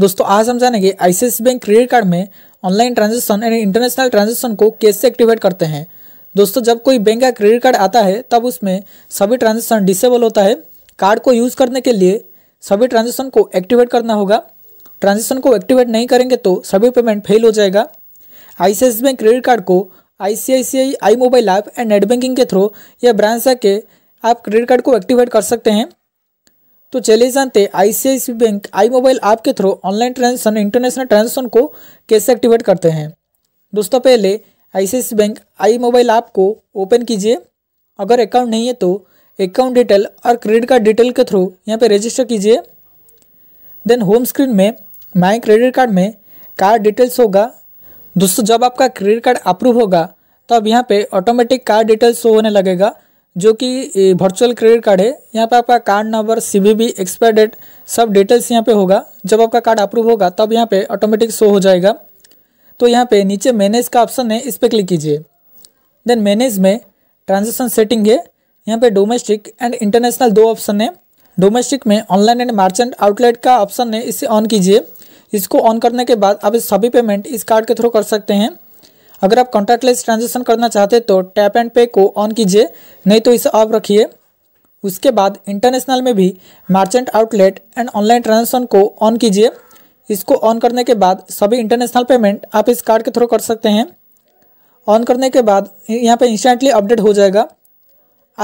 दोस्तों आज हम जानेंगे आईसीआईसी बैंक क्रेडिट कार्ड में online transaction and international transaction को कैसे एक्टिवेट करते हैं दोस्तों जब कोई बैंक का क्रेडिट कार्ड आता है तब उसमें सभी ट्रांजेक्शन डिसेबल होता है कार्ड को यूज़ करने के लिए सभी ट्रांजेक्शन को एक्टिवेट करना होगा ट्रांजेक्शन को एक्टिवेट नहीं करेंगे तो सभी पेमेंट फेल हो जाएगा आईसीआईसी बैंक क्रेडिट कार्ड को ICICI i mobile app and net banking के थ्रू या ब्रांच आके आप क्रेडिट कार्ड को एक्टिवेट कर सकते हैं तो चलिए जानते हैं ICICI bank i mobile app के through online transaction international transaction को कैसे एक्टिवेट करते हैं दोस्तों पहले ICICI bank i mobile app को ओपन कीजिए अगर अकाउंट नहीं है तो अकाउंट डिटेल और क्रेडिट कार्ड डिटेल के थ्रू यहाँ पे रजिस्टर कीजिए देन होम स्क्रीन में माई क्रेडिट कार्ड में कार्ड डिटेल्स होगा दोस्तों जब आपका क्रेडिट कार्ड अप्रूव होगा तब यहाँ पे ऑटोमेटिक कार्ड डिटेल्स शो होने लगेगा जो कि वर्चुअल क्रेडिट कार्ड है यहाँ पे आपका card number CVV expire date सब डिटेल्स यहाँ पे होगा जब आपका कार्ड अप्रूव होगा तब यहाँ पे ऑटोमेटिक शो हो जाएगा तो यहाँ पे नीचे मैनेज का ऑप्शन है इस पर क्लिक कीजिए देन मैनेज में ट्रांजेक्शन सेटिंग है यहाँ पे डोमेस्टिक एंड इंटरनेशनल दो ऑप्शन है डोमेस्टिक में ऑनलाइन एंड मार्चेंट आउटलेट का ऑप्शन है इसे ऑन कीजिए इसको ऑन करने के बाद आप सभी पेमेंट इस कार्ड के थ्रू कर सकते हैं अगर आप कॉन्टैक्टलेस ट्रांजेक्शन करना चाहते तो टैप एंड पे को ऑन कीजिए नहीं तो इसे ऑफ रखिए उसके बाद इंटरनेशनल में भी merchant outlet and online transaction को ऑन कीजिए इसको ऑन करने के बाद सभी इंटरनेशनल पेमेंट आप इस कार्ड के थ्रू कर सकते हैं ऑन करने के बाद यहाँ पे इंस्टेंटली अपडेट हो जाएगा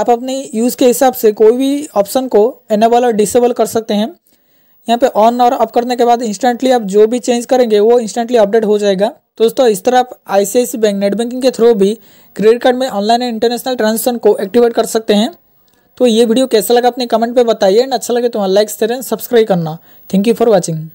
आप अपने यूज़ के हिसाब से कोई भी ऑप्शन को एनेबल और डिसेबल कर सकते हैं यहाँ पे ऑन और अप करने के बाद इंस्टेंटली आप जो भी चेंज करेंगे वो इंस्टेंटली अपडेट हो जाएगा दोस्तों इस तरह आप आई बैंक नेट बैंकिंग के थ्रू भी क्रेडिट कार्ड में ऑनलाइन इंटरनेशनल ट्रांजेक्शन को एक्टिवेट कर सकते हैं तो ये वीडियो कैसा लगा अपने कमेंट पे बताइए एंड अच्छा लगे तो लाइक शेयर एंड सब्सक्राइब करना थैंक यू फॉर वॉचिंग